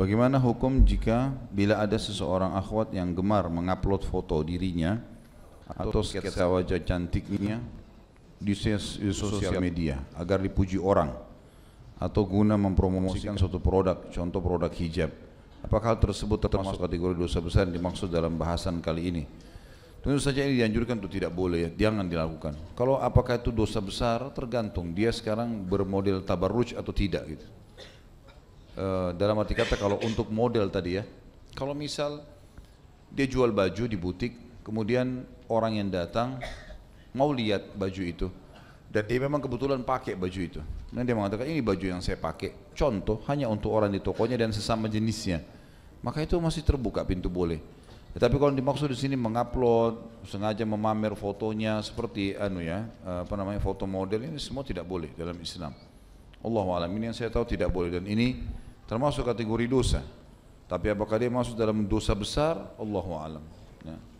Bagaimana hukum jika bila ada seseorang akhwat yang gemar mengupload foto dirinya atau sketsa wajah cantiknya di sosial media agar dipuji orang atau guna mempromosikan suatu produk, contoh produk hijab. Apakah hal tersebut termasuk kategori dosa besar yang dimaksud dalam bahasan kali ini? Tentu saja ini dianjurkan itu tidak boleh, ya. jangan dilakukan. Kalau apakah itu dosa besar tergantung dia sekarang bermodel tabarruj atau tidak gitu. Eh, dalam arti kata kalau untuk model tadi ya, kalau misal dia jual baju di butik, kemudian orang yang datang mau lihat baju itu dan dia memang kebetulan pakai baju itu. Dan dia mengatakan ini baju yang saya pakai, contoh hanya untuk orang di tokonya dan sesama jenisnya. Maka itu masih terbuka pintu boleh. Tetapi kalau dimaksud di sini mengupload, sengaja memamer fotonya seperti anu ya, apa namanya foto model ini semua tidak boleh dalam Islam. Allah alam ini yang saya tahu tidak boleh dan ini termasuk kategori dosa. Tapi apakah dia masuk dalam dosa besar? Allahu alam. Ya.